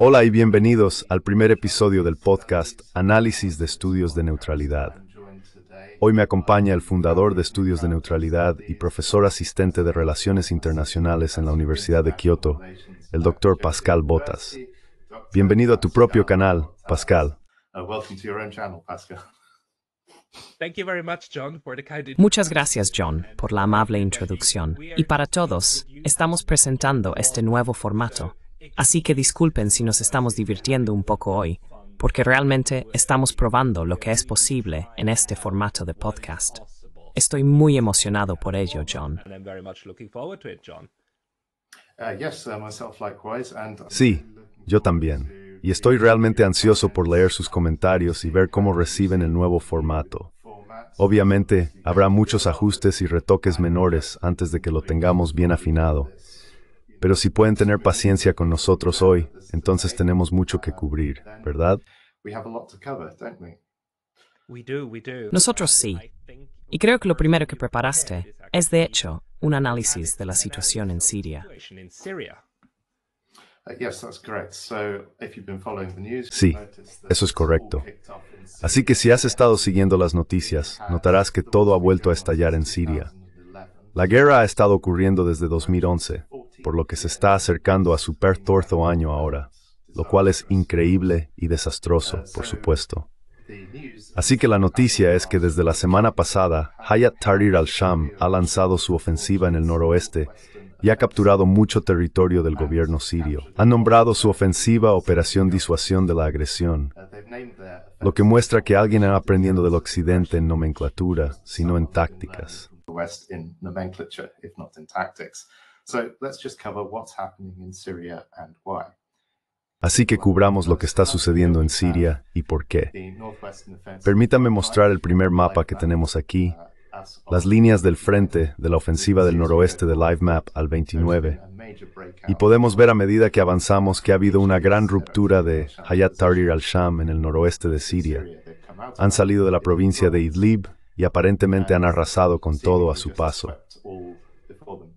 Hola y bienvenidos al primer episodio del podcast Análisis de Estudios de Neutralidad. Hoy me acompaña el fundador de Estudios de Neutralidad y profesor asistente de Relaciones Internacionales en la Universidad de Kioto, el doctor Pascal Botas. Bienvenido a tu propio canal, Pascal. Uh, Muchas gracias, John, por la amable introducción. Y para todos, estamos presentando este nuevo formato. Así que disculpen si nos estamos divirtiendo un poco hoy, porque realmente estamos probando lo que es posible en este formato de podcast. Estoy muy emocionado por ello, John. Sí, yo también y estoy realmente ansioso por leer sus comentarios y ver cómo reciben el nuevo formato. Obviamente, habrá muchos ajustes y retoques menores antes de que lo tengamos bien afinado. Pero si pueden tener paciencia con nosotros hoy, entonces tenemos mucho que cubrir, ¿verdad? Nosotros sí. Y creo que lo primero que preparaste es, de hecho, un análisis de la situación en Siria. Sí, eso es correcto. Así que si has estado siguiendo las noticias, uh, notarás que todo ha vuelto a estallar en Siria. La guerra ha estado ocurriendo desde 2011, por lo que se está acercando a su perthortho año ahora, lo cual es increíble y desastroso, uh, por supuesto. Así que la noticia es que desde la semana pasada, Hayat Tahrir al-Sham ha lanzado su ofensiva en el noroeste y ha capturado mucho territorio del gobierno sirio. Ha nombrado su ofensiva Operación Disuasión de la Agresión, lo que muestra que alguien está aprendiendo del Occidente en nomenclatura, sino en tácticas. Así que cubramos lo que está sucediendo en Siria y por qué. Permítame mostrar el primer mapa que tenemos aquí, uh, las líneas del frente de la ofensiva del noroeste de Live Map al 29, y podemos ver a medida que avanzamos que ha habido una gran ruptura de Hayat Tahrir al-Sham en el noroeste de Siria. Han salido de la provincia de Idlib y aparentemente han arrasado con todo a su paso.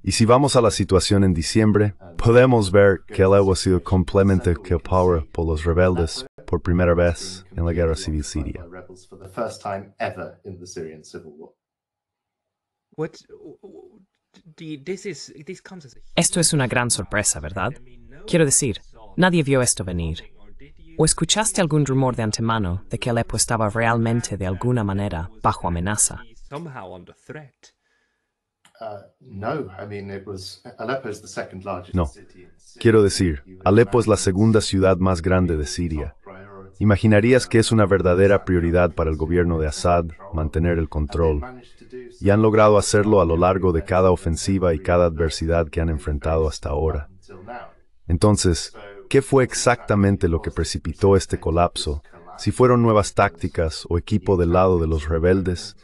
Y si vamos a la situación en diciembre, podemos ver que el agua ha sido completamente power por los rebeldes por primera vez en la guerra civil siria. Esto es una gran sorpresa, ¿verdad? Quiero decir, nadie vio esto venir. ¿O escuchaste algún rumor de antemano de que Alepo estaba realmente de alguna manera bajo amenaza? Uh, no. Quiero decir, Alepo es la segunda ciudad más grande de Siria Imaginarías que es una verdadera prioridad para el gobierno de Assad mantener el control, y han logrado hacerlo a lo largo de cada ofensiva y cada adversidad que han enfrentado hasta ahora. Entonces, ¿qué fue exactamente lo que precipitó este colapso? Si fueron nuevas tácticas o equipo del lado de los rebeldes,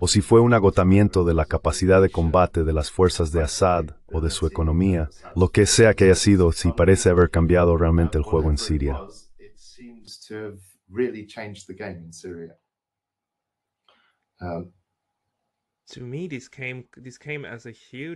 o si fue un agotamiento de la capacidad de combate de las fuerzas de Assad o de su economía, lo que sea que haya sido, si parece haber cambiado realmente el juego en Siria.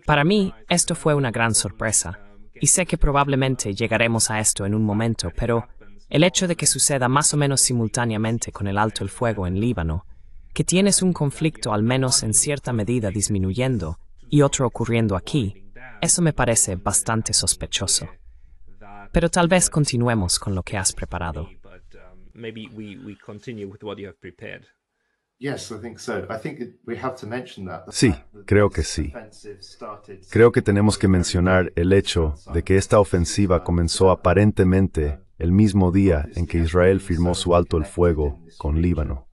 Para mí, esto fue una gran sorpresa. Um, y sé que probablemente llegaremos a esto en un momento, pero el hecho de que suceda más o menos simultáneamente con el alto el fuego en Líbano, que tienes un conflicto al menos en cierta medida disminuyendo y otro ocurriendo aquí, eso me parece bastante sospechoso. Pero tal vez continuemos con lo que has preparado. Sí, creo que sí. Creo que tenemos que mencionar el hecho de que esta ofensiva comenzó aparentemente el mismo día en que Israel firmó su alto el fuego con Líbano.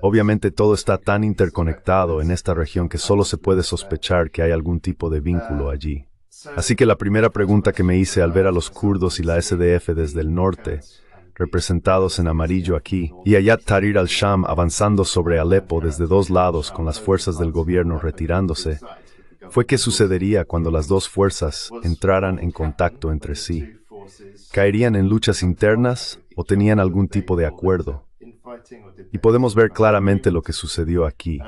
Obviamente todo está tan interconectado en esta región que solo se puede sospechar que hay algún tipo de vínculo allí. Así que la primera pregunta que me hice al ver a los kurdos y la SDF desde el norte representados en amarillo aquí, y Ayat Tarir al-Sham avanzando sobre Alepo desde dos lados con las fuerzas del gobierno retirándose, fue que sucedería cuando las dos fuerzas entraran en contacto entre sí. Caerían en luchas internas o tenían algún tipo de acuerdo. Y podemos ver claramente lo que sucedió aquí.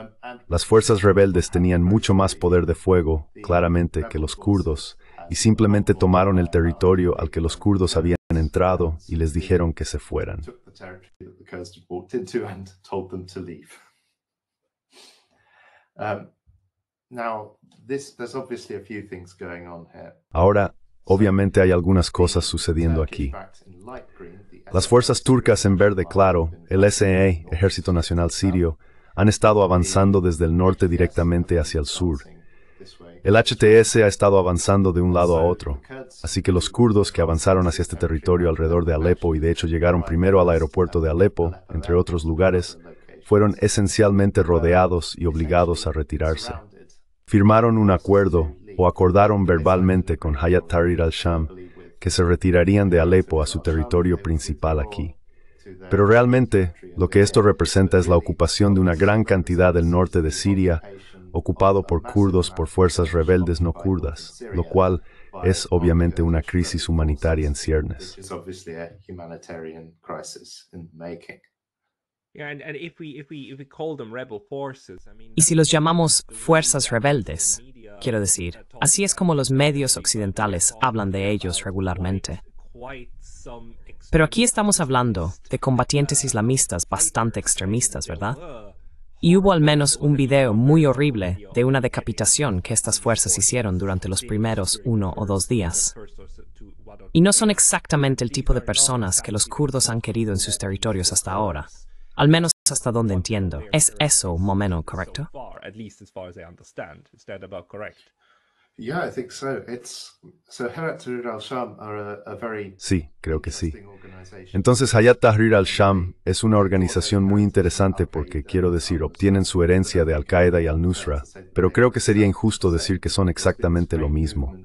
Las fuerzas rebeldes tenían mucho más poder de fuego, claramente, que los kurdos, y simplemente tomaron el territorio al que los kurdos habían entrado y les dijeron que se fueran. Ahora, obviamente hay algunas cosas sucediendo aquí. Las fuerzas turcas en verde claro, el SNA, Ejército Nacional Sirio, han estado avanzando desde el norte directamente hacia el sur, el HTS ha estado avanzando de un lado a otro, así que los kurdos que avanzaron hacia este territorio alrededor de Alepo y de hecho llegaron primero al aeropuerto de Alepo, entre otros lugares, fueron esencialmente rodeados y obligados a retirarse. Firmaron un acuerdo o acordaron verbalmente con Hayat Tahrir al-Sham que se retirarían de Alepo a su territorio principal aquí. Pero realmente lo que esto representa es la ocupación de una gran cantidad del norte de Siria ocupado por kurdos por fuerzas rebeldes no kurdas, lo cual es obviamente una crisis humanitaria en ciernes. Y si los llamamos fuerzas rebeldes, quiero decir, así es como los medios occidentales hablan de ellos regularmente. Pero aquí estamos hablando de combatientes uh, islamistas bastante extremistas, ¿verdad? Uh, y hubo al menos un video muy horrible de una decapitación que estas fuerzas hicieron durante los primeros uno o dos días. Y no son exactamente el tipo de personas que los kurdos han querido en sus territorios hasta ahora. Al menos hasta donde entiendo. ¿Es eso un momento correcto? Sí, creo que sí. Entonces Hayat Tahrir al-Sham es una organización muy interesante porque, quiero decir, obtienen su herencia de Al-Qaeda y al-Nusra, pero creo que sería injusto decir que son exactamente lo mismo.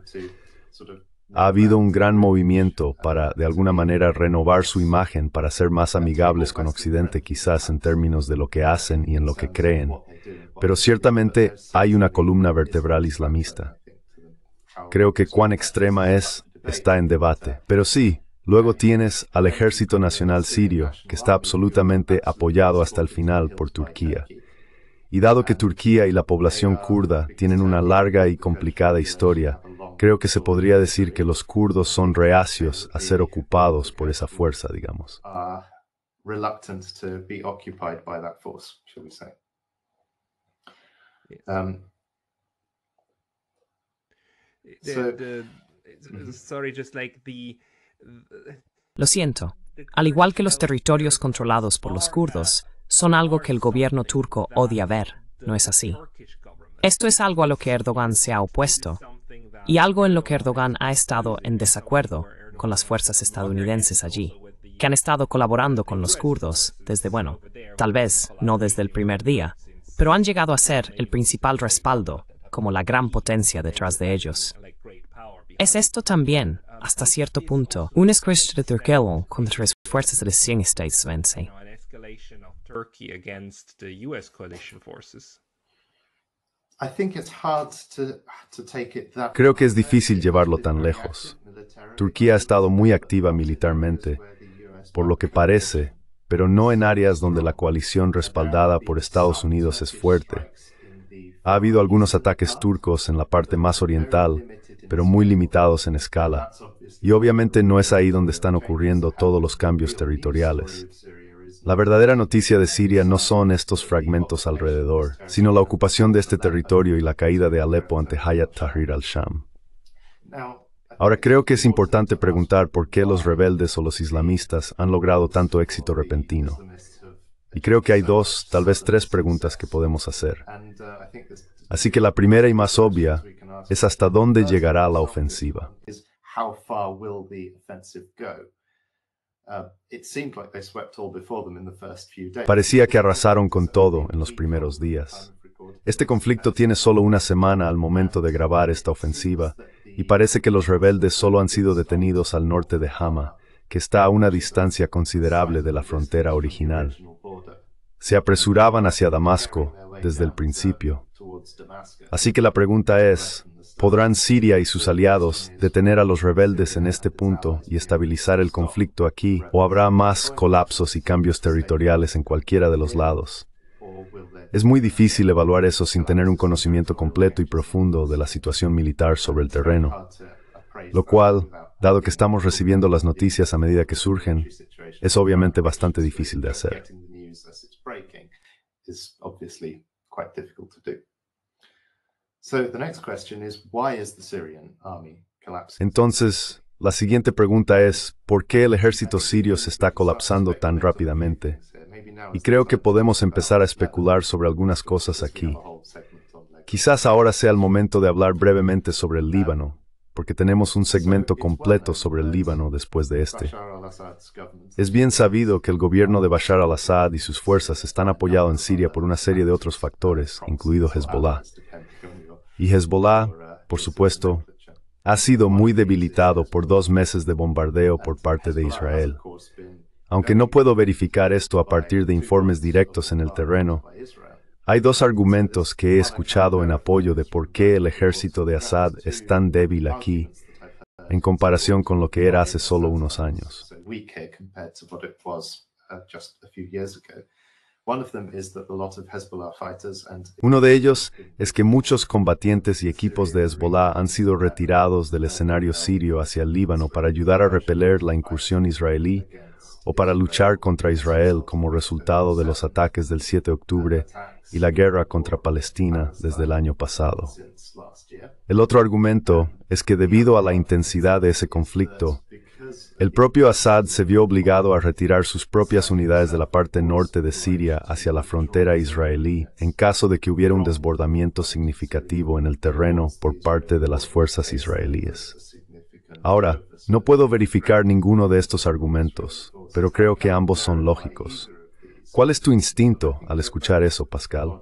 Ha habido un gran movimiento para, de alguna manera, renovar su imagen para ser más amigables con Occidente, quizás en términos de lo que hacen y en lo que creen. Pero ciertamente hay una columna vertebral islamista. Creo que cuán extrema es está en debate. Pero sí, luego tienes al Ejército Nacional Sirio, que está absolutamente apoyado hasta el final por Turquía. Y dado que Turquía y la población kurda tienen una larga y complicada historia, creo que se podría decir que los kurdos son reacios a ser ocupados por esa fuerza, digamos. Lo siento. Al igual que los territorios controlados por los kurdos, son algo que el gobierno turco odia ver, ¿no es así? Esto es algo a lo que Erdogan se ha opuesto y algo en lo que Erdogan ha estado en desacuerdo con las fuerzas estadounidenses allí, que han estado colaborando con los kurdos desde, bueno, tal vez no desde el primer día, pero han llegado a ser el principal respaldo como la gran potencia detrás de ellos. Es esto también, hasta cierto punto, un de Turquía contra las fuerzas de 100 Estados Vence. Creo que es difícil llevarlo tan lejos. Turquía ha estado muy activa militarmente, por lo que parece, pero no en áreas donde la coalición respaldada por Estados Unidos es fuerte, ha habido algunos ataques turcos en la parte más oriental, pero muy limitados en escala. Y obviamente no es ahí donde están ocurriendo todos los cambios territoriales. La verdadera noticia de Siria no son estos fragmentos alrededor, sino la ocupación de este territorio y la caída de Alepo ante Hayat Tahrir al-Sham. Ahora creo que es importante preguntar por qué los rebeldes o los islamistas han logrado tanto éxito repentino. Y creo que hay dos, tal vez tres preguntas que podemos hacer. Uh, Así que la primera y más obvia es hasta dónde llegará la ofensiva. Parecía que arrasaron con todo en los primeros días. Este conflicto tiene solo una semana al momento de grabar esta ofensiva y parece que los rebeldes solo han sido detenidos al norte de Hama, que está a una distancia considerable de la frontera original. Se apresuraban hacia Damasco desde el principio. Así que la pregunta es, ¿podrán Siria y sus aliados detener a los rebeldes en este punto y estabilizar el conflicto aquí o habrá más colapsos y cambios territoriales en cualquiera de los lados? Es muy difícil evaluar eso sin tener un conocimiento completo y profundo de la situación militar sobre el terreno lo cual, dado que estamos recibiendo las noticias a medida que surgen, es obviamente bastante difícil de hacer. Entonces, la siguiente pregunta es, ¿por qué el ejército sirio se está colapsando tan rápidamente? Y creo que podemos empezar a especular sobre algunas cosas aquí. Quizás ahora sea el momento de hablar brevemente sobre el Líbano, porque tenemos un segmento completo sobre el Líbano después de este. Es bien sabido que el gobierno de Bashar al-Assad y sus fuerzas están apoyados en Siria por una serie de otros factores, incluido Hezbollah. Y Hezbollah, por supuesto, ha sido muy debilitado por dos meses de bombardeo por parte de Israel. Aunque no puedo verificar esto a partir de informes directos en el terreno, hay dos argumentos que he escuchado en apoyo de por qué el ejército de Assad es tan débil aquí en comparación con lo que era hace solo unos años. Uno de ellos es que muchos combatientes y equipos de Hezbollah han sido retirados del escenario sirio hacia el Líbano para ayudar a repeler la incursión israelí o para luchar contra Israel como resultado de los ataques del 7 de octubre y la guerra contra Palestina desde el año pasado. El otro argumento es que debido a la intensidad de ese conflicto, el propio Assad se vio obligado a retirar sus propias unidades de la parte norte de Siria hacia la frontera israelí en caso de que hubiera un desbordamiento significativo en el terreno por parte de las fuerzas israelíes. Ahora, no puedo verificar ninguno de estos argumentos, pero creo que ambos son lógicos. ¿Cuál es tu instinto al escuchar eso, Pascal?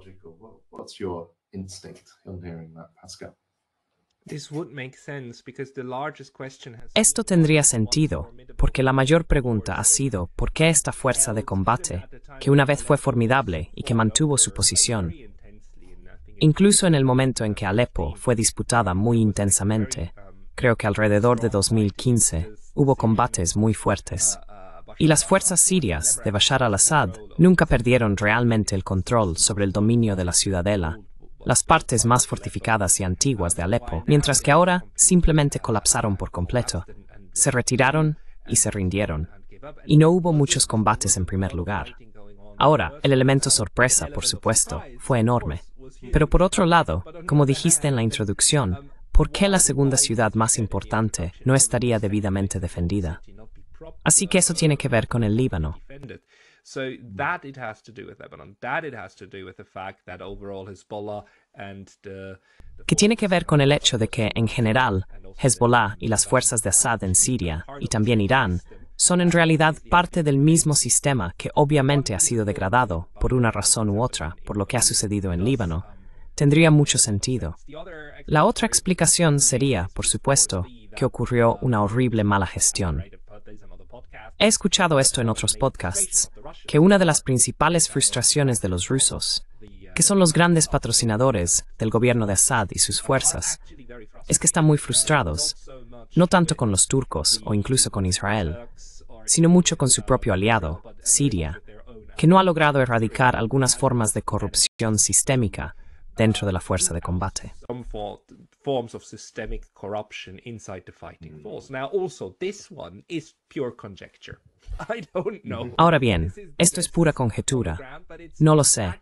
Esto tendría sentido, porque la mayor pregunta ha sido por qué esta fuerza de combate, que una vez fue formidable y que mantuvo su posición, incluso en el momento en que Alepo fue disputada muy intensamente, creo que alrededor de 2015 hubo combates muy fuertes y las fuerzas sirias de Bashar al-Assad nunca perdieron realmente el control sobre el dominio de la ciudadela, las partes más fortificadas y antiguas de Alepo, mientras que ahora simplemente colapsaron por completo, se retiraron y se rindieron, y no hubo muchos combates en primer lugar. Ahora, el elemento sorpresa, por supuesto, fue enorme. Pero por otro lado, como dijiste en la introducción, ¿por qué la segunda ciudad más importante no estaría debidamente defendida? Así que eso tiene que ver con el Líbano. que tiene que ver con el hecho de que, en general, Hezbollah y las fuerzas de Assad en Siria y también Irán son en realidad parte del mismo sistema que obviamente ha sido degradado por una razón u otra por lo que ha sucedido en Líbano, um, tendría mucho sentido. La otra explicación sería, por supuesto, que ocurrió una horrible mala gestión. He escuchado esto en otros podcasts, que una de las principales frustraciones de los rusos, que son los grandes patrocinadores del gobierno de Assad y sus fuerzas, es que están muy frustrados, no tanto con los turcos o incluso con Israel, sino mucho con su propio aliado, Siria, que no ha logrado erradicar algunas formas de corrupción sistémica dentro de la fuerza de combate. Ahora bien, esto es pura conjetura. No lo sé.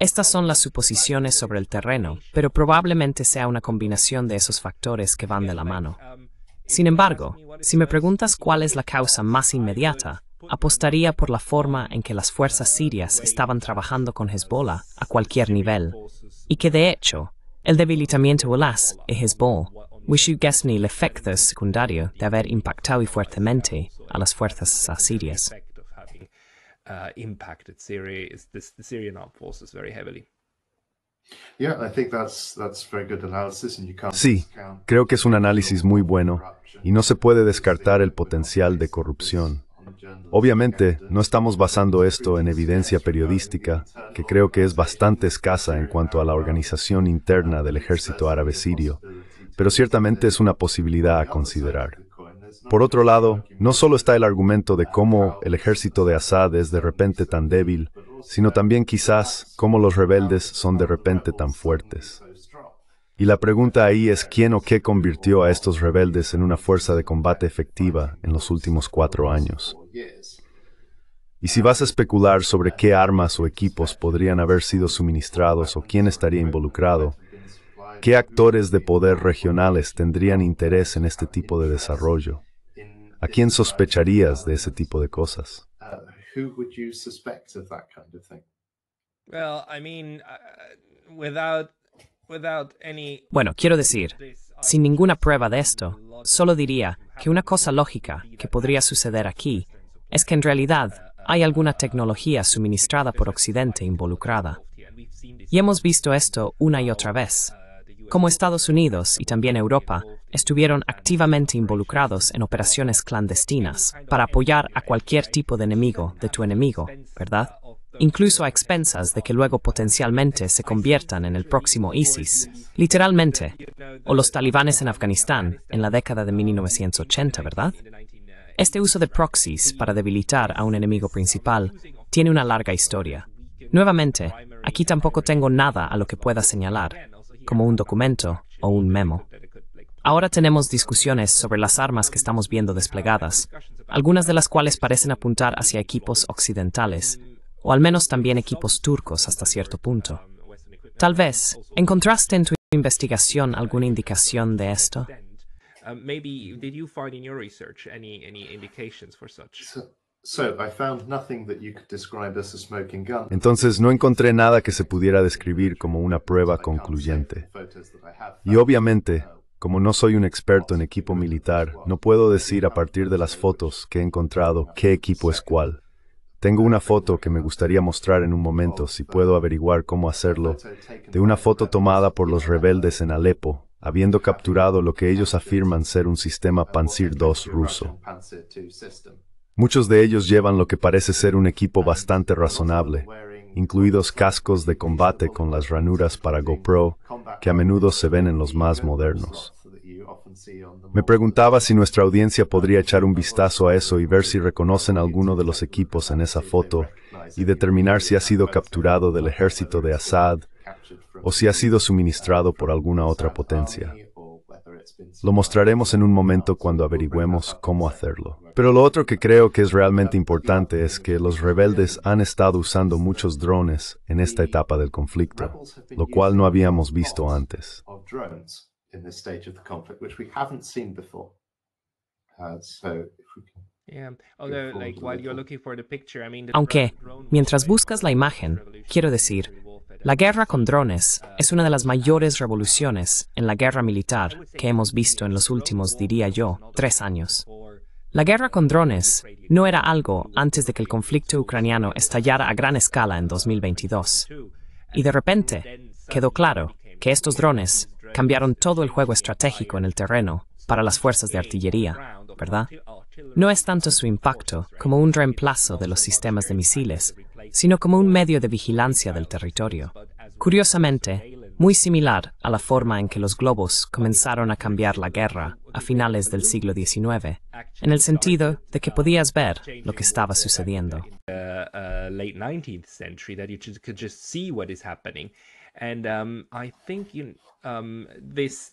Estas son las suposiciones sobre el terreno, pero probablemente sea una combinación de esos factores que van de la mano. Um, Sin embargo, si me preguntas cuál es la causa más inmediata, apostaría por la forma en que las fuerzas uh, sirias estaban trabajando con Hezbollah a cualquier nivel, y que de hecho el debilitamiento olas es Hezbollah, el efecto secundario de haber impactado y fuertemente a las fuerzas asirias. Uh, sí, creo que es un análisis muy bueno y no se puede descartar el potencial de corrupción Obviamente, no estamos basando esto en evidencia periodística, que creo que es bastante escasa en cuanto a la organización interna del ejército árabe sirio, pero ciertamente es una posibilidad a considerar. Por otro lado, no solo está el argumento de cómo el ejército de Assad es de repente tan débil, sino también quizás cómo los rebeldes son de repente tan fuertes. Y la pregunta ahí es quién o qué convirtió a estos rebeldes en una fuerza de combate efectiva en los últimos cuatro años. Y si vas a especular sobre qué armas o equipos podrían haber sido suministrados o quién estaría involucrado, ¿qué actores de poder regionales tendrían interés en este tipo de desarrollo? ¿A quién sospecharías de ese tipo de cosas? Uh, bueno, quiero decir, uh, sin ninguna prueba de esto, solo diría que una cosa lógica que podría suceder aquí es que en realidad hay alguna tecnología suministrada por Occidente involucrada. Y hemos visto esto una y otra vez, como Estados Unidos y también Europa estuvieron activamente involucrados en operaciones clandestinas para apoyar a cualquier tipo de enemigo de tu enemigo, ¿verdad? incluso a expensas de que luego potencialmente se conviertan en el próximo ISIS, literalmente, o los talibanes en Afganistán en la década de 1980, ¿verdad? Este uso de proxies para debilitar a un enemigo principal tiene una larga historia. Nuevamente, aquí tampoco tengo nada a lo que pueda señalar, como un documento o un memo. Ahora tenemos discusiones sobre las armas que estamos viendo desplegadas, algunas de las cuales parecen apuntar hacia equipos occidentales, o al menos también equipos turcos hasta cierto punto. Tal vez, ¿encontraste en tu investigación alguna indicación de esto? Um, Entonces no encontré nada que se pudiera describir como una prueba concluyente. Y obviamente, como no soy un experto en equipo militar, no puedo decir a partir de las fotos que he encontrado qué equipo es cuál. Tengo una foto que me gustaría mostrar en un momento, si puedo averiguar cómo hacerlo, de una foto tomada por los rebeldes en Alepo, habiendo capturado lo que ellos afirman ser un sistema Panzer II ruso. Muchos de ellos llevan lo que parece ser un equipo bastante razonable, incluidos cascos de combate con las ranuras para GoPro, que a menudo se ven en los más modernos. Me preguntaba si nuestra audiencia podría echar un vistazo a eso y ver si reconocen alguno de los equipos en esa foto y determinar si ha sido capturado del ejército de Assad o si ha sido suministrado por alguna otra potencia. Lo mostraremos en un momento cuando averigüemos cómo hacerlo. Pero lo otro que creo que es realmente importante es que los rebeldes han estado usando muchos drones en esta etapa del conflicto, lo cual no habíamos visto antes this stage of the conflict, which we haven't seen Aunque, mientras buscas la imagen, quiero decir, la guerra con drones uh, es una de las mayores revoluciones en la guerra militar que hemos visto en los últimos, diría yo, tres años. La guerra con drones no era algo antes de que el conflicto ucraniano estallara a gran escala en 2022. Y de repente, quedó claro que estos drones cambiaron todo el juego estratégico en el terreno para las fuerzas de artillería, ¿verdad? No es tanto su impacto como un reemplazo de los sistemas de misiles, sino como un medio de vigilancia del territorio. Curiosamente, muy similar a la forma en que los globos comenzaron a cambiar la guerra a finales del siglo XIX, en el sentido de que podías ver lo que estaba sucediendo. Um, um,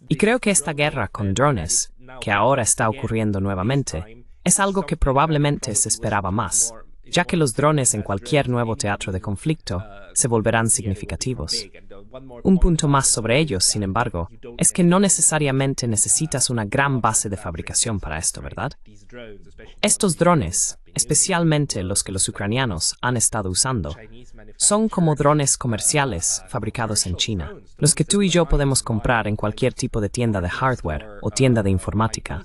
y creo que esta guerra con drones, que ahora está ocurriendo nuevamente, es algo que probablemente se esperaba más, ya que los drones en cualquier nuevo teatro de uh, conflicto uh, se volverán significativos. Uh, Un punto más sobre ellos, sin embargo, es que no necesariamente necesitas una gran base de fabricación para esto, ¿verdad? Estos drones, especialmente los que los ucranianos han estado usando, son como drones comerciales fabricados en China, los que tú y yo podemos comprar en cualquier tipo de tienda de hardware o tienda de informática.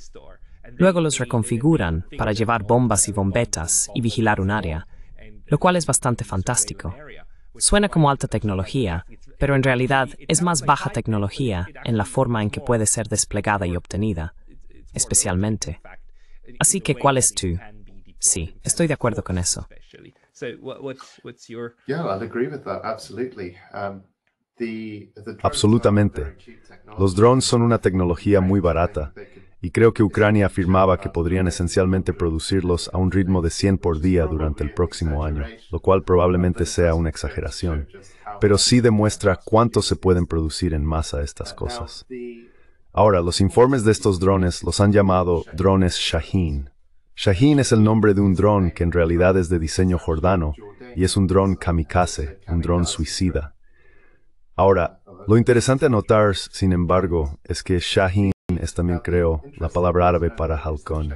Luego los reconfiguran para llevar bombas y bombetas y vigilar un área, lo cual es bastante fantástico. Suena como alta tecnología, pero en realidad es más baja tecnología en la forma en que puede ser desplegada y obtenida, especialmente. Así que, ¿cuál es tú Sí, estoy de acuerdo con eso. Absolutamente. Los drones son una tecnología muy barata y creo que Ucrania afirmaba que podrían esencialmente producirlos a un ritmo de 100 por día durante el próximo año, lo cual probablemente sea una exageración, pero sí demuestra cuánto se pueden producir en masa estas cosas. Ahora, los informes de estos drones los han llamado drones Shaheen, Shaheen es el nombre de un dron que en realidad es de diseño jordano y es un dron kamikaze, un dron suicida. Ahora, lo interesante a notar, sin embargo, es que Shaheen es también, creo, la palabra árabe para halcón.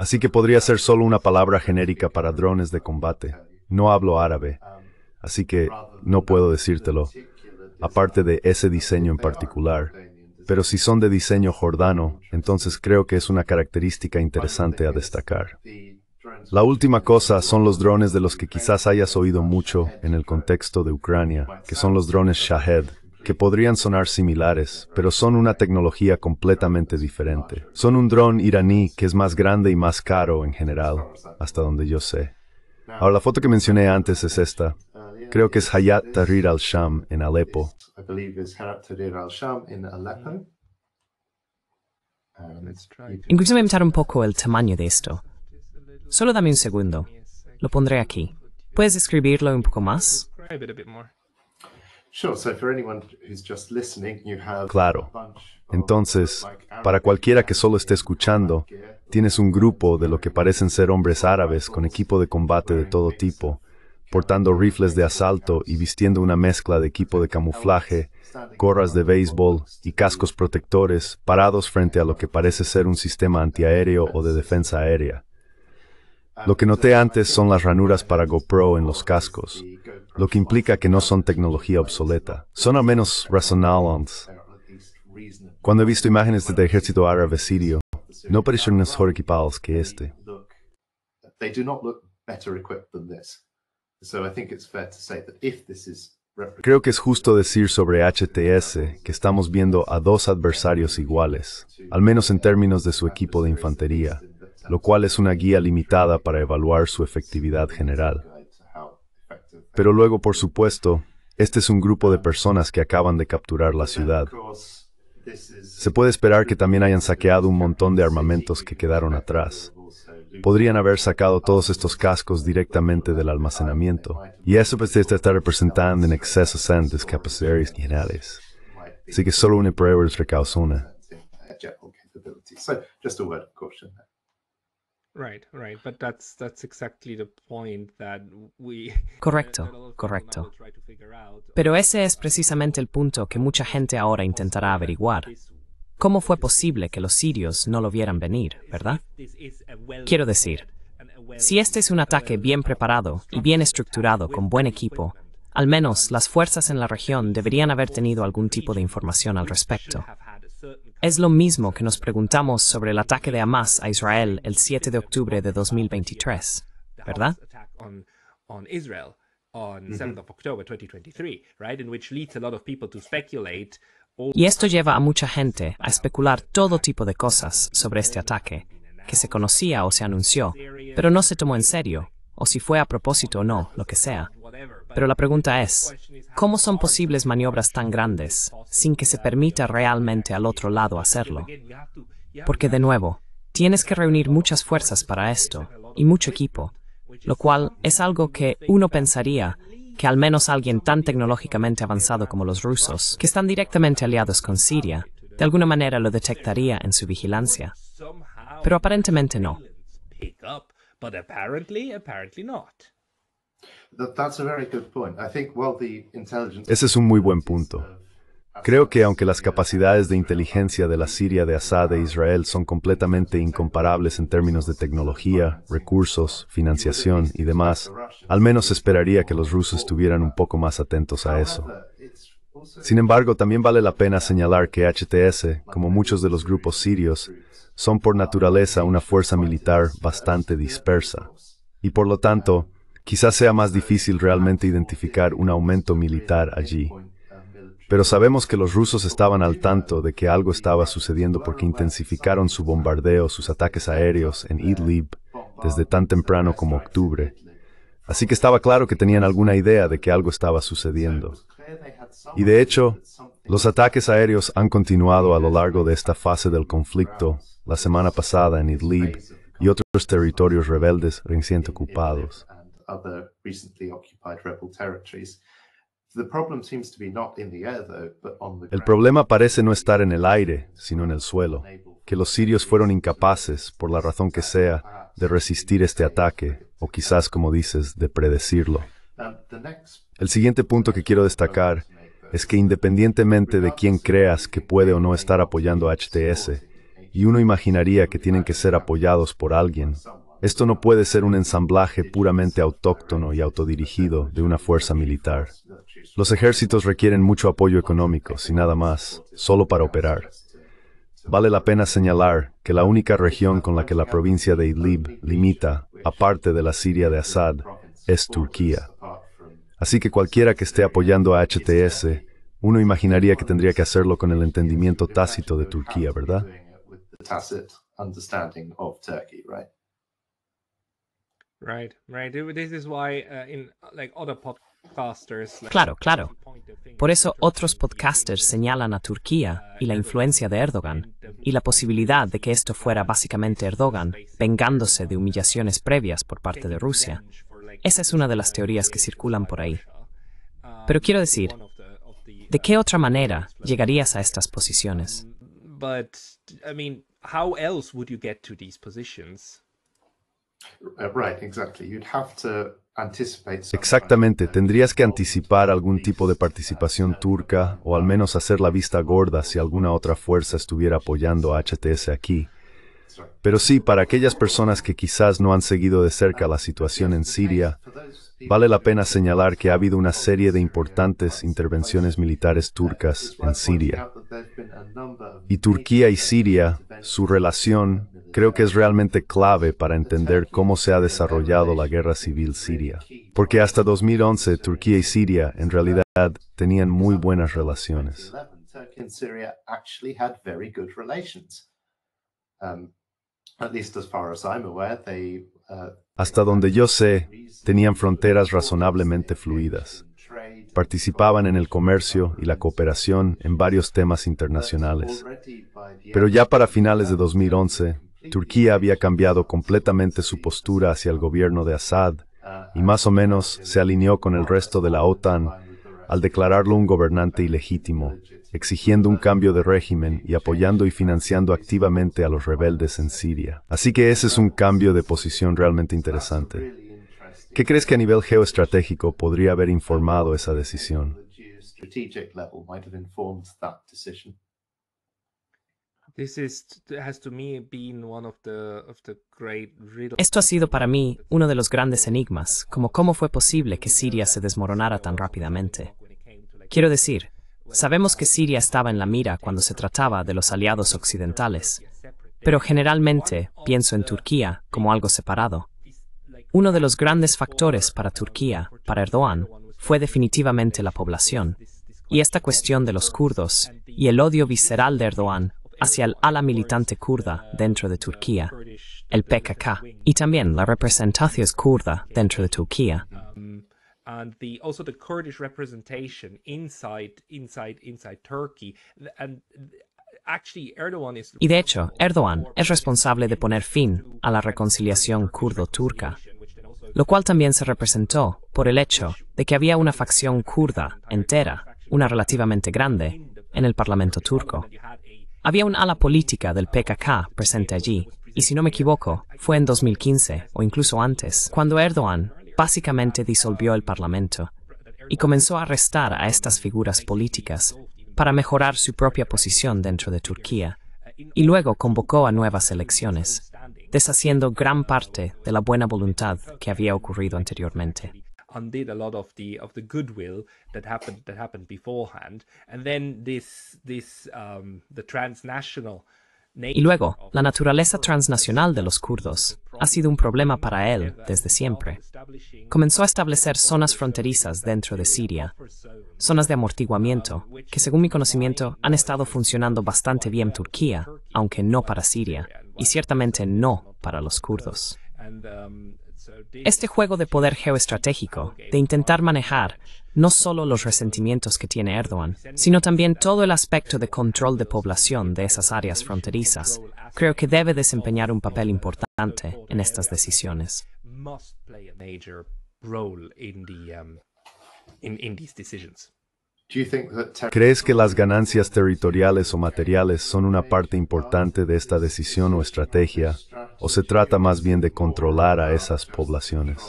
Así que podría ser solo una palabra genérica para drones de combate. No hablo árabe, así que no puedo decírtelo, um, aparte de ese diseño en particular. Pero si son de diseño jordano, entonces creo que es una característica interesante a destacar. La última cosa son los drones de los que quizás hayas oído mucho en el contexto de Ucrania, que son los drones Shahed, que podrían sonar similares, pero son una tecnología completamente diferente. Son un dron iraní que es más grande y más caro en general, hasta donde yo sé. Ahora, la foto que mencioné antes es esta. Creo que es Hayat Tahrir al-Sham en Alepo. Uh, Incluso voy a un poco el tamaño de esto. Solo dame un segundo. Lo pondré aquí. ¿Puedes escribirlo un poco más? Claro. Entonces, para cualquiera que solo esté escuchando, tienes un grupo de lo que parecen ser hombres árabes con equipo de combate de todo tipo, portando rifles de asalto y vistiendo una mezcla de equipo de camuflaje, gorras de béisbol y cascos protectores parados frente a lo que parece ser un sistema antiaéreo o de defensa aérea. Lo que noté antes son las ranuras para GoPro en los cascos, lo que implica que no son tecnología obsoleta, son al menos razonables. Cuando he visto imágenes del ejército árabe sirio, no parecen mejor equipados que este. Creo que es justo decir sobre HTS que estamos viendo a dos adversarios iguales, al menos en términos de su equipo de infantería, lo cual es una guía limitada para evaluar su efectividad general. Pero luego, por supuesto, este es un grupo de personas que acaban de capturar la ciudad. Se puede esperar que también hayan saqueado un montón de armamentos que quedaron atrás. Podrían haber sacado todos estos cascos directamente del almacenamiento. Y eso pues está representando en exceso de capacidades generales. Así que solo un prueba es Correcto, correcto. Pero ese es precisamente el punto que mucha gente ahora intentará averiguar. ¿Cómo fue posible que los sirios no lo vieran venir, verdad? Quiero decir, si este es un ataque bien preparado y bien estructurado con buen equipo, al menos las fuerzas en la región deberían haber tenido algún tipo de información al respecto. Es lo mismo que nos preguntamos sobre el ataque de Hamas a Israel el 7 de octubre de 2023, ¿verdad? Y esto lleva a mucha gente a especular todo tipo de cosas sobre este ataque, que se conocía o se anunció, pero no se tomó en serio, o si fue a propósito o no, lo que sea. Pero la pregunta es, ¿cómo son posibles maniobras tan grandes sin que se permita realmente al otro lado hacerlo? Porque de nuevo, tienes que reunir muchas fuerzas para esto, y mucho equipo, lo cual es algo que uno pensaría que al menos alguien tan tecnológicamente avanzado como los rusos, que están directamente aliados con Siria, de alguna manera lo detectaría en su vigilancia. Pero aparentemente no. Ese es un muy buen punto. Creo que aunque las capacidades de inteligencia de la Siria de Assad e Israel son completamente incomparables en términos de tecnología, recursos, financiación y demás, al menos esperaría que los rusos estuvieran un poco más atentos a eso. Sin embargo, también vale la pena señalar que HTS, como muchos de los grupos sirios, son por naturaleza una fuerza militar bastante dispersa, y por lo tanto, quizás sea más difícil realmente identificar un aumento militar allí. Pero sabemos que los rusos estaban al tanto de que algo estaba sucediendo porque intensificaron su bombardeo, sus ataques aéreos en Idlib desde tan temprano como octubre. Así que estaba claro que tenían alguna idea de que algo estaba sucediendo. Y de hecho, los ataques aéreos han continuado a lo largo de esta fase del conflicto, la semana pasada en Idlib y otros territorios rebeldes recién ocupados. El problema parece no estar en el aire, sino en el suelo, que los sirios fueron incapaces, por la razón que sea, de resistir este ataque, o quizás, como dices, de predecirlo. El siguiente punto que quiero destacar es que independientemente de quién creas que puede o no estar apoyando a HTS, y uno imaginaría que tienen que ser apoyados por alguien, esto no puede ser un ensamblaje puramente autóctono y autodirigido de una fuerza militar. Los ejércitos requieren mucho apoyo económico, sin nada más, solo para operar. Vale la pena señalar que la única región con la que la provincia de Idlib limita, aparte de la Siria de Assad, es Turquía. Así que cualquiera que esté apoyando a HTS, uno imaginaría que tendría que hacerlo con el entendimiento tácito de Turquía, ¿verdad? Right, right. This is why uh, in like other Claro, claro. Por eso otros podcasters señalan a Turquía y la influencia de Erdogan y la posibilidad de que esto fuera básicamente Erdogan vengándose de humillaciones previas por parte de Rusia. Esa es una de las teorías que circulan por ahí. Um, Pero quiero decir, ¿de qué uh, otra manera llegarías a estas posiciones? Right, exactly. You'd have to Exactamente, tendrías que anticipar algún tipo de participación turca o al menos hacer la vista gorda si alguna otra fuerza estuviera apoyando a HTS aquí. Pero sí, para aquellas personas que quizás no han seguido de cerca la situación en Siria, vale la pena señalar que ha habido una serie de importantes intervenciones militares turcas en Siria. Y Turquía y Siria, su relación, creo que es realmente clave para entender cómo se ha desarrollado la guerra civil siria, porque hasta 2011 Turquía y Siria en realidad tenían muy buenas relaciones. Hasta donde yo sé, tenían fronteras razonablemente fluidas. Participaban en el comercio y la cooperación en varios temas internacionales. Pero ya para finales de 2011, Turquía había cambiado completamente su postura hacia el gobierno de Assad y más o menos se alineó con el resto de la OTAN al declararlo un gobernante ilegítimo, exigiendo un cambio de régimen y apoyando y financiando activamente a los rebeldes en Siria. Así que ese es un cambio de posición realmente interesante. ¿Qué crees que a nivel geoestratégico podría haber informado esa decisión? Esto ha sido para mí uno de los grandes enigmas, como cómo fue posible que Siria se desmoronara tan rápidamente. Quiero decir, sabemos que Siria estaba en la mira cuando se trataba de los aliados occidentales, pero generalmente pienso en Turquía como algo separado. Uno de los grandes factores para Turquía, para Erdogan, fue definitivamente la población, y esta cuestión de los kurdos y el odio visceral de Erdogan hacia el ala militante kurda dentro de Turquía, el PKK, y también la representación kurda dentro de Turquía. Y de hecho, Erdogan es responsable de poner fin a la reconciliación kurdo-turca, lo cual también se representó por el hecho de que había una facción kurda entera, una relativamente grande, en el Parlamento turco. Había un ala política del PKK presente allí, y si no me equivoco, fue en 2015 o incluso antes, cuando Erdogan básicamente disolvió el Parlamento y comenzó a arrestar a estas figuras políticas para mejorar su propia posición dentro de Turquía, y luego convocó a nuevas elecciones, deshaciendo gran parte de la buena voluntad que había ocurrido anteriormente. Y luego, la naturaleza transnacional de los kurdos ha sido un problema para él desde siempre. Comenzó a establecer zonas fronterizas dentro de Siria, zonas de amortiguamiento, um, que según mi conocimiento han estado funcionando bastante bien Turquía, aunque no para Siria, y ciertamente no para los kurdos. Um, este juego de poder geoestratégico, de intentar manejar no solo los resentimientos que tiene Erdogan, sino también todo el aspecto de control de población de esas áreas fronterizas, creo que debe desempeñar un papel importante en estas decisiones. ¿Crees que las ganancias territoriales o materiales son una parte importante de esta decisión o estrategia, o se trata más bien de controlar a esas poblaciones?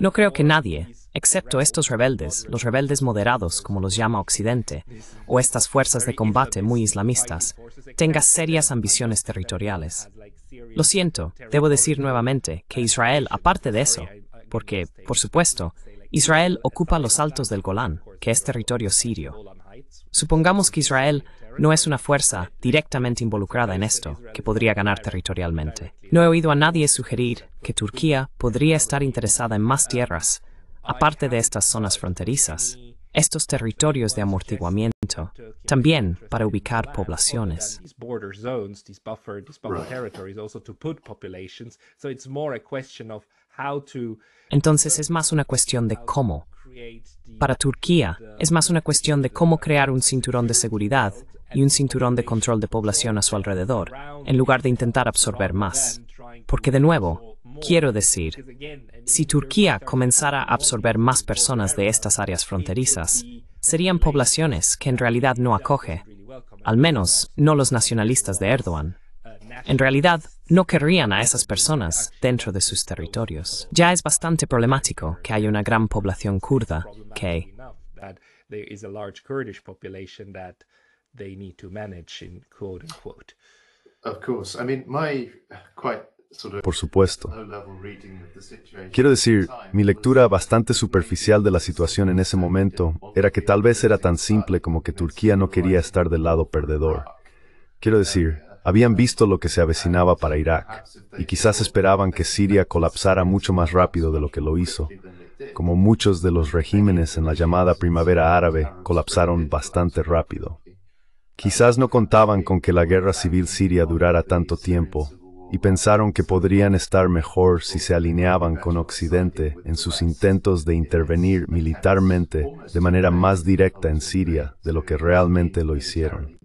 No creo que nadie, excepto estos rebeldes, los rebeldes moderados, como los llama Occidente, o estas fuerzas de combate muy islamistas, tenga serias ambiciones territoriales. Lo siento, debo decir nuevamente que Israel, aparte de eso, porque, por supuesto, Israel ocupa los altos del Golán, que es territorio sirio. Supongamos que Israel no es una fuerza directamente involucrada en esto que podría ganar territorialmente. No he oído a nadie sugerir que Turquía podría estar interesada en más tierras, aparte de estas zonas fronterizas estos territorios de amortiguamiento, también para ubicar poblaciones. Entonces es más una cuestión de cómo. Para Turquía es más una cuestión de cómo crear un cinturón de seguridad y un cinturón de control de población a su alrededor, en lugar de intentar absorber más. Porque de nuevo, Quiero decir, si Turquía comenzara a absorber más personas de estas áreas fronterizas, serían poblaciones que en realidad no acoge, al menos no los nacionalistas de Erdogan. En realidad, no querrían a esas personas dentro de sus territorios. Ya es bastante problemático que haya una gran población kurda que... Of por supuesto. Quiero decir, mi lectura bastante superficial de la situación en ese momento era que tal vez era tan simple como que Turquía no quería estar del lado perdedor. Quiero decir, uh, habían visto lo que se avecinaba para Irak, y quizás esperaban que Siria colapsara mucho más rápido de lo que lo hizo, como muchos de los regímenes en la llamada primavera árabe colapsaron bastante rápido. Quizás no contaban con que la guerra civil siria durara tanto tiempo y pensaron que podrían estar mejor si se alineaban con Occidente en sus intentos de intervenir militarmente de manera más directa en Siria de lo que realmente lo hicieron.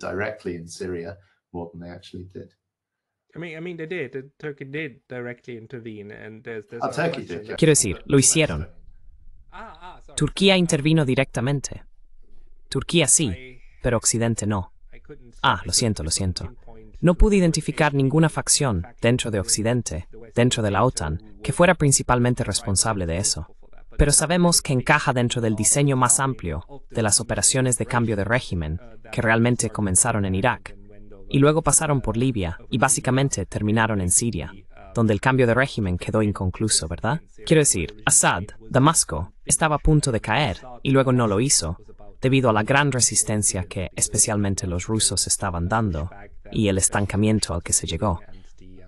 Quiero decir, lo hicieron. Ah, ah, Turquía intervino directamente. Turquía sí, pero Occidente no. Ah, lo siento, lo siento. No pude identificar ninguna facción dentro de Occidente, dentro de la OTAN, que fuera principalmente responsable de eso. Pero sabemos que encaja dentro del diseño más amplio de las operaciones de cambio de régimen que realmente comenzaron en Irak y luego pasaron por Libia y básicamente terminaron en Siria, donde el cambio de régimen quedó inconcluso, ¿verdad? Quiero decir, Assad, Damasco, estaba a punto de caer y luego no lo hizo, debido a la gran resistencia que especialmente los rusos estaban dando y el estancamiento al que se llegó.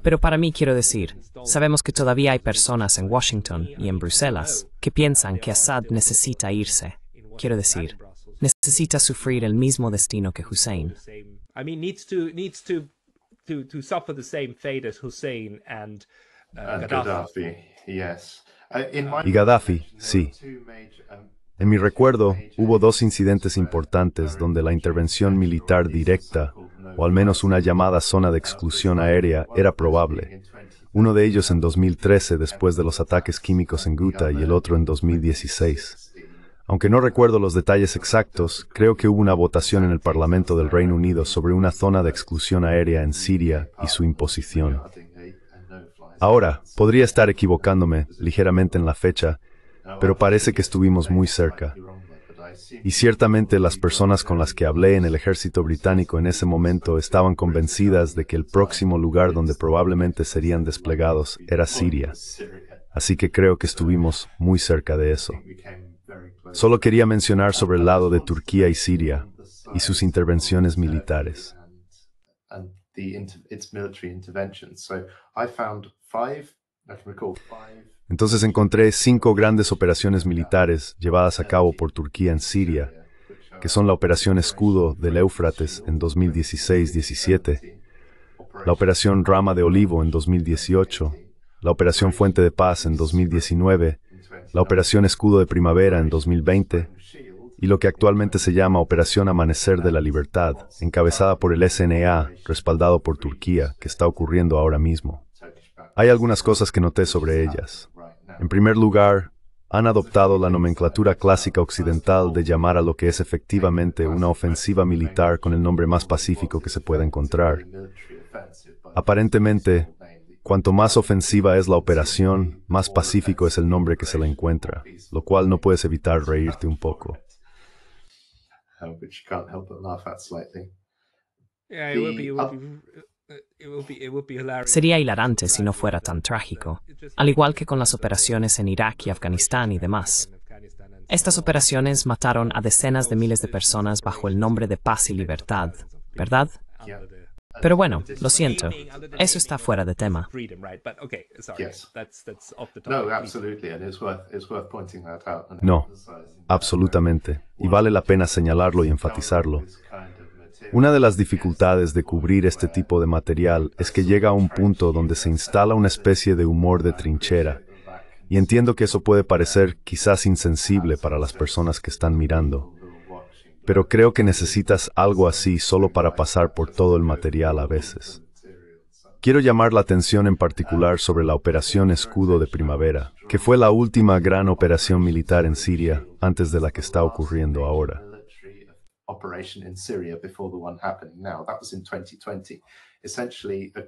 Pero para mí quiero decir, sabemos que todavía hay personas en Washington y en Bruselas que piensan que Assad necesita irse. Quiero decir, necesita sufrir el mismo destino que Hussein. Y Gaddafi, sí. En mi recuerdo, hubo dos incidentes importantes donde la intervención militar directa, o al menos una llamada zona de exclusión aérea, era probable. Uno de ellos en 2013 después de los ataques químicos en Guta y el otro en 2016. Aunque no recuerdo los detalles exactos, creo que hubo una votación en el Parlamento del Reino Unido sobre una zona de exclusión aérea en Siria y su imposición. Ahora, podría estar equivocándome ligeramente en la fecha, pero parece que estuvimos muy cerca. Y ciertamente las personas con las que hablé en el ejército británico en ese momento estaban convencidas de que el próximo lugar donde probablemente serían desplegados era Siria. Así que creo que estuvimos muy cerca de eso. Solo quería mencionar sobre el lado de Turquía y Siria y sus intervenciones militares. Entonces encontré cinco grandes operaciones militares llevadas a cabo por Turquía en Siria, que son la Operación Escudo del Éufrates en 2016-17, la Operación Rama de Olivo en 2018, la Operación Fuente de Paz en 2019, la Operación Escudo de Primavera en 2020 y lo que actualmente se llama Operación Amanecer de la Libertad, encabezada por el SNA, respaldado por Turquía, que está ocurriendo ahora mismo. Hay algunas cosas que noté sobre ellas. En primer lugar, han adoptado la nomenclatura clásica occidental de llamar a lo que es efectivamente una ofensiva militar con el nombre más pacífico que se pueda encontrar. Aparentemente, cuanto más ofensiva es la operación, más pacífico es el nombre que se le encuentra, lo cual no puedes evitar reírte un poco. Sería hilarante si no fuera tan trágico, al igual que con las operaciones en Irak y Afganistán y demás. Estas operaciones mataron a decenas de miles de personas bajo el nombre de paz y libertad, ¿verdad? Pero bueno, lo siento, eso está fuera de tema. No, absolutamente, y vale la pena señalarlo y enfatizarlo. Una de las dificultades de cubrir este tipo de material es que llega a un punto donde se instala una especie de humor de trinchera. Y entiendo que eso puede parecer quizás insensible para las personas que están mirando. Pero creo que necesitas algo así solo para pasar por todo el material a veces. Quiero llamar la atención en particular sobre la Operación Escudo de Primavera, que fue la última gran operación militar en Siria antes de la que está ocurriendo ahora.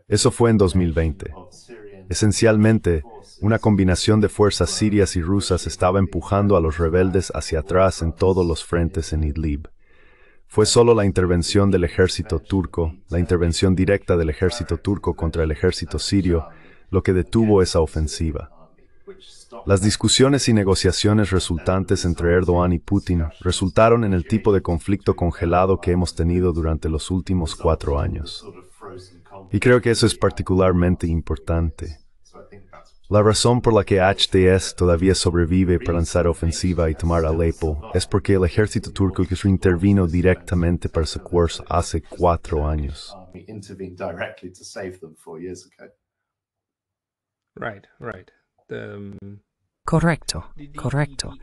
Eso fue en 2020. Esencialmente, una combinación de fuerzas sirias y rusas estaba empujando a los rebeldes hacia atrás en todos los frentes en Idlib. Fue solo la intervención del ejército turco, la intervención directa del ejército turco contra el ejército sirio, lo que detuvo esa ofensiva. Las discusiones y negociaciones resultantes entre Erdogan y Putin resultaron en el tipo de conflicto congelado que hemos tenido durante los últimos cuatro años. Y creo que eso es particularmente importante. La razón por la que HTS todavía sobrevive para lanzar ofensiva y tomar Alepo es porque el ejército turco que intervino directamente para secuor hace cuatro años. Em, correcto, correcto.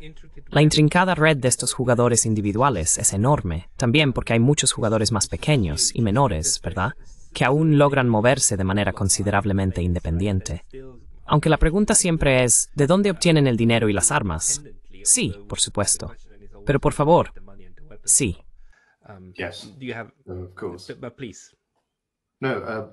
La intrincada red de estos jugadores individuales es enorme, también porque hay muchos jugadores más pequeños y menores, ¿verdad? Que aún logran moverse de manera considerablemente independiente. Aunque la pregunta siempre es, ¿de dónde obtienen el dinero y las armas? Sí, por supuesto. Pero por favor, sí. No,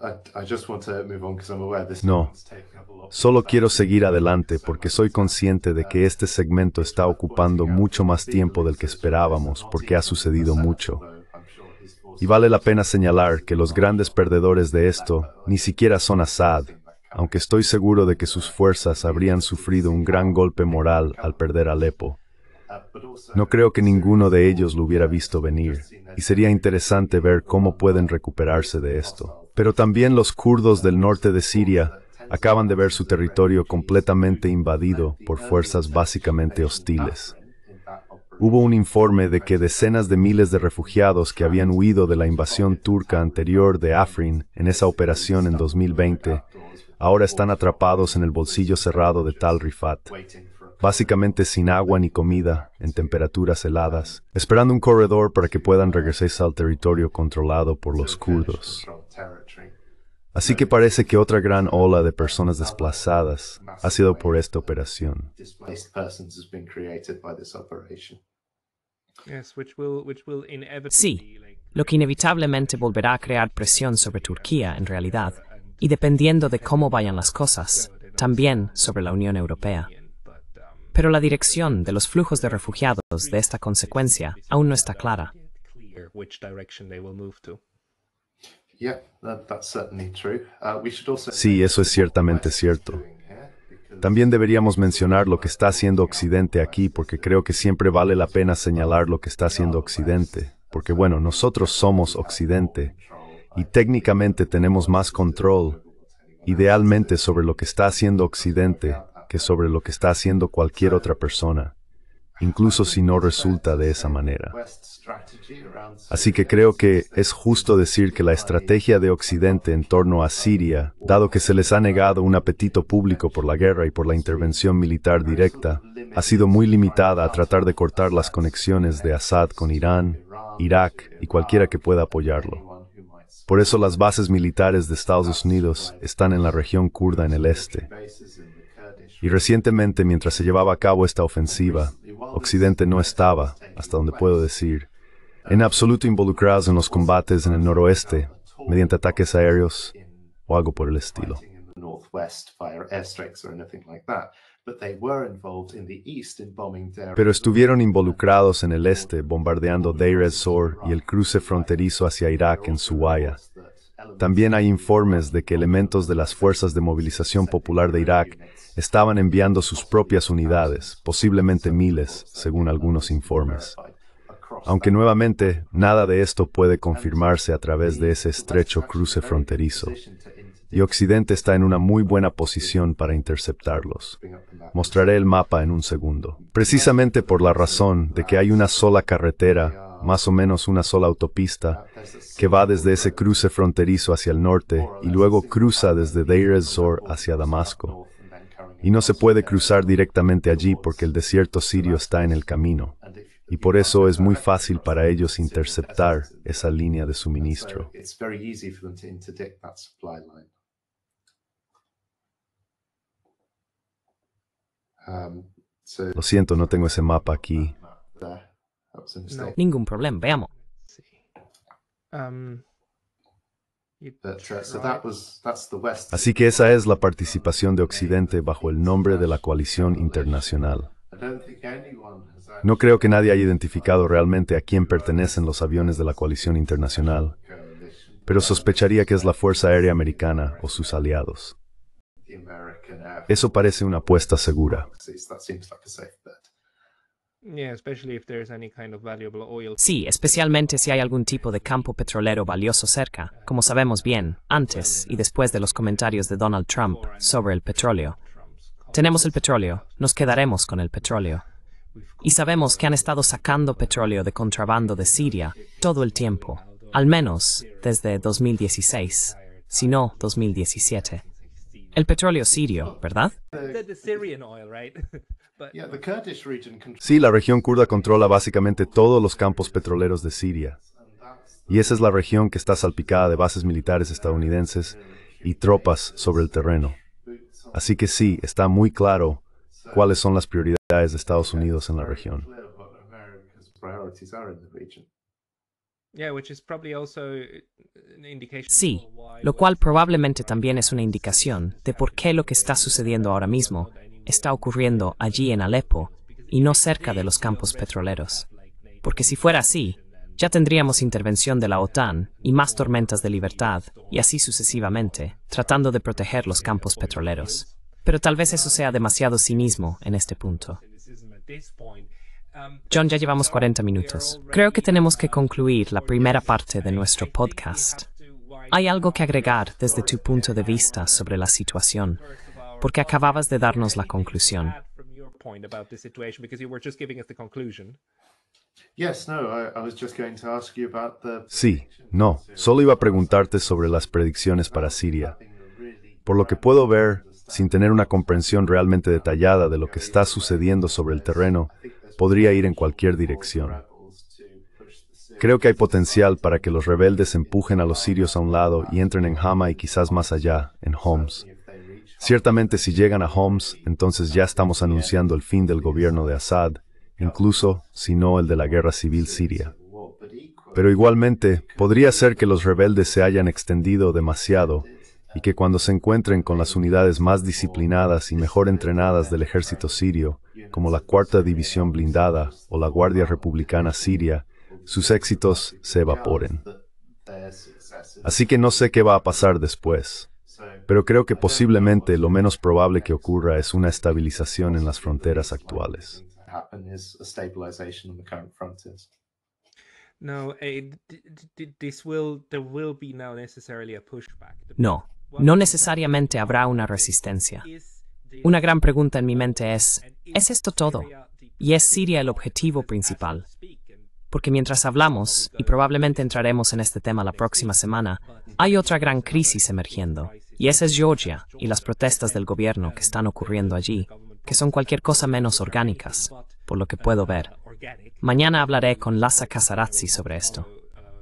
solo quiero seguir adelante porque soy consciente de que uh, este segmento está ocupando mucho más tiempo del que esperábamos porque ha sucedido mucho. Y vale la pena señalar que los grandes perdedores de esto ni siquiera son Assad, aunque estoy seguro de que sus fuerzas habrían sufrido un gran golpe moral al perder Alepo. No creo que ninguno de ellos lo hubiera visto venir, y sería interesante ver cómo pueden recuperarse de esto. Pero también los kurdos del norte de Siria acaban de ver su territorio completamente invadido por fuerzas básicamente hostiles. Hubo un informe de que decenas de miles de refugiados que habían huido de la invasión turca anterior de Afrin en esa operación en 2020 ahora están atrapados en el bolsillo cerrado de Tal Rifat básicamente sin agua ni comida, en temperaturas heladas, esperando un corredor para que puedan regresar al territorio controlado por los kurdos. Así que parece que otra gran ola de personas desplazadas ha sido por esta operación. Sí, lo que inevitablemente volverá a crear presión sobre Turquía en realidad, y dependiendo de cómo vayan las cosas, también sobre la Unión Europea pero la dirección de los flujos de refugiados de esta consecuencia aún no está clara. Uh, sí, eso es ciertamente cierto. También deberíamos mencionar lo que está haciendo Occidente aquí, porque creo que siempre vale la pena señalar lo que está haciendo Occidente, porque bueno, nosotros somos Occidente y técnicamente tenemos más control, idealmente, sobre lo que está haciendo Occidente que sobre lo que está haciendo cualquier otra persona, incluso si no resulta de esa manera. Así que creo que es justo decir que la estrategia de Occidente en torno a Siria, dado que se les ha negado un apetito público por la guerra y por la intervención militar directa, ha sido muy limitada a tratar de cortar las conexiones de Assad con Irán, Irak y cualquiera que pueda apoyarlo. Por eso las bases militares de Estados Unidos están en la región kurda en el este, y recientemente, mientras se llevaba a cabo esta ofensiva, Occidente no estaba, hasta donde puedo decir, en absoluto involucrados en los combates en el noroeste, mediante ataques aéreos o algo por el estilo. Pero estuvieron involucrados en el este, bombardeando Deir ez-Zor y el cruce fronterizo hacia Irak en Suwaya, también hay informes de que elementos de las Fuerzas de Movilización Popular de Irak estaban enviando sus propias unidades, posiblemente miles, según algunos informes. Aunque nuevamente nada de esto puede confirmarse a través de ese estrecho cruce fronterizo, y Occidente está en una muy buena posición para interceptarlos. Mostraré el mapa en un segundo. Precisamente por la razón de que hay una sola carretera más o menos una sola autopista, que va desde ese cruce fronterizo hacia el norte y luego cruza desde Deir ez-Zor hacia Damasco. Y no se puede cruzar directamente allí porque el desierto sirio está en el camino. Y por eso es muy fácil para ellos interceptar esa línea de suministro. Lo siento, no tengo ese mapa aquí. Ningún problema, veamos. Así que esa es la participación de Occidente bajo el nombre de la coalición internacional. No creo que nadie haya identificado realmente a quién pertenecen los aviones de la coalición internacional, pero sospecharía que es la Fuerza Aérea Americana o sus aliados. Eso parece una apuesta segura. Sí, especialmente si hay algún tipo de campo petrolero valioso cerca, como sabemos bien, antes y después de los comentarios de Donald Trump sobre el petróleo. Tenemos el petróleo, nos quedaremos con el petróleo. Y sabemos que han estado sacando petróleo de contrabando de Siria todo el tiempo, al menos desde 2016, si no 2017. El petróleo sirio, ¿verdad? Sí, la región kurda controla básicamente todos los campos petroleros de Siria. Y esa es la región que está salpicada de bases militares estadounidenses y tropas sobre el terreno. Así que sí, está muy claro cuáles son las prioridades de Estados Unidos en la región. Uh, sí, lo cual probablemente también es una indicación de por qué lo que está sucediendo ahora mismo está ocurriendo allí en Alepo y no cerca de los campos petroleros. Porque si fuera así, ya tendríamos intervención de la OTAN y más tormentas de libertad, y así sucesivamente, tratando de proteger los campos petroleros. Pero tal vez eso sea demasiado cinismo en este punto. John, ya llevamos 40 minutos. Creo que tenemos que concluir la primera parte de nuestro podcast. Hay algo que agregar desde tu punto de vista sobre la situación, porque acababas de darnos la conclusión. Sí, no, solo iba a preguntarte sobre las predicciones para Siria. Por lo que puedo ver, sin tener una comprensión realmente detallada de lo que está sucediendo sobre el terreno, podría ir en cualquier dirección. Creo que hay potencial para que los rebeldes empujen a los sirios a un lado y entren en Hama y quizás más allá, en Homs. Ciertamente si llegan a Homs, entonces ya estamos anunciando el fin del gobierno de Assad, incluso si no el de la guerra civil siria. Pero igualmente, podría ser que los rebeldes se hayan extendido demasiado y que cuando se encuentren con las unidades más disciplinadas y mejor entrenadas del ejército sirio, como la Cuarta División Blindada o la Guardia Republicana Siria, sus éxitos se evaporen. Así que no sé qué va a pasar después, pero creo que posiblemente lo menos probable que ocurra es una estabilización en las fronteras actuales. No, no necesariamente habrá una resistencia. Una gran pregunta en mi mente es, ¿es esto todo? Y es Siria el objetivo principal. Porque mientras hablamos, y probablemente entraremos en este tema la próxima semana, hay otra gran crisis emergiendo, y esa es Georgia y las protestas del gobierno que están ocurriendo allí, que son cualquier cosa menos orgánicas, por lo que puedo ver. Mañana hablaré con Lassa Casarazzi sobre esto.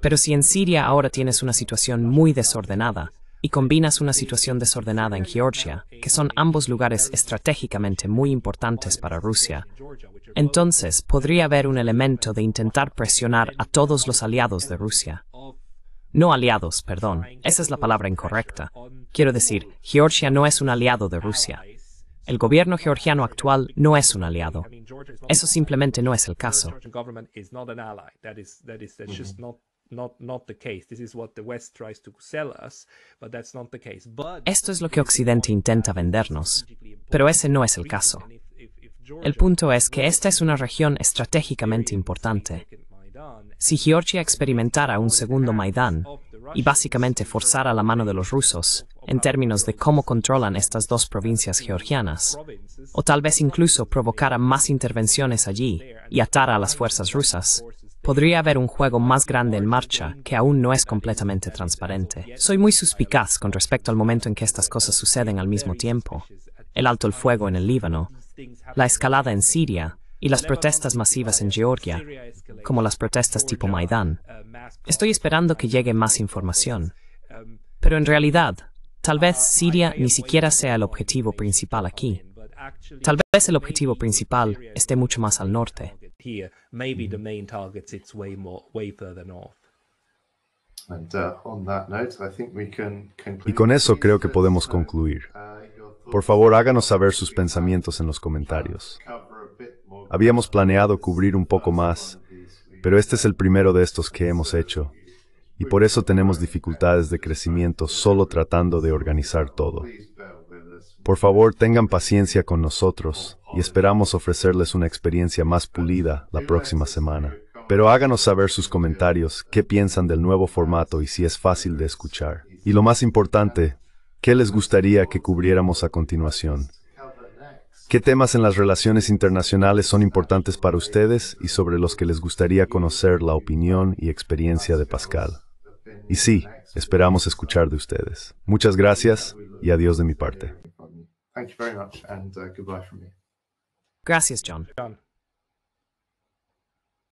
Pero si en Siria ahora tienes una situación muy desordenada, y combinas una situación desordenada en Georgia, que son ambos lugares estratégicamente muy importantes para Rusia, entonces podría haber un elemento de intentar presionar a todos los aliados de Rusia. No aliados, perdón, esa es la palabra incorrecta. Quiero decir, Georgia no es un aliado de Rusia. El gobierno georgiano actual no es un aliado. Eso simplemente no es el caso. Esto es lo que Occidente intenta vendernos, pero ese no es el caso. El punto es que esta es una región estratégicamente importante. Si Georgia experimentara un segundo Maidán y básicamente forzara la mano de los rusos en términos de cómo controlan estas dos provincias georgianas, o tal vez incluso provocara más intervenciones allí y atara a las fuerzas rusas, Podría haber un juego más grande en marcha que aún no es completamente transparente. Soy muy suspicaz con respecto al momento en que estas cosas suceden al mismo tiempo. El alto el fuego en el Líbano, la escalada en Siria y las protestas masivas en Georgia, como las protestas tipo Maidán. Estoy esperando que llegue más información. Pero en realidad, tal vez Siria ni siquiera sea el objetivo principal aquí. Tal vez el objetivo principal esté mucho más al norte. Y con eso creo que podemos concluir. Uh, por favor, háganos saber sus pensamientos en los comentarios. Habíamos planeado cubrir un poco más, pero este es el primero de estos que hemos hecho, y por eso tenemos dificultades de crecimiento solo tratando de organizar todo. Por favor, tengan paciencia con nosotros y esperamos ofrecerles una experiencia más pulida la próxima semana. Pero háganos saber sus comentarios, qué piensan del nuevo formato y si es fácil de escuchar. Y lo más importante, ¿qué les gustaría que cubriéramos a continuación? ¿Qué temas en las relaciones internacionales son importantes para ustedes y sobre los que les gustaría conocer la opinión y experiencia de Pascal? Y sí, esperamos escuchar de ustedes. Muchas gracias y adiós de mi parte. Thank you very much, and uh, goodbye from me. Gracias, John. John.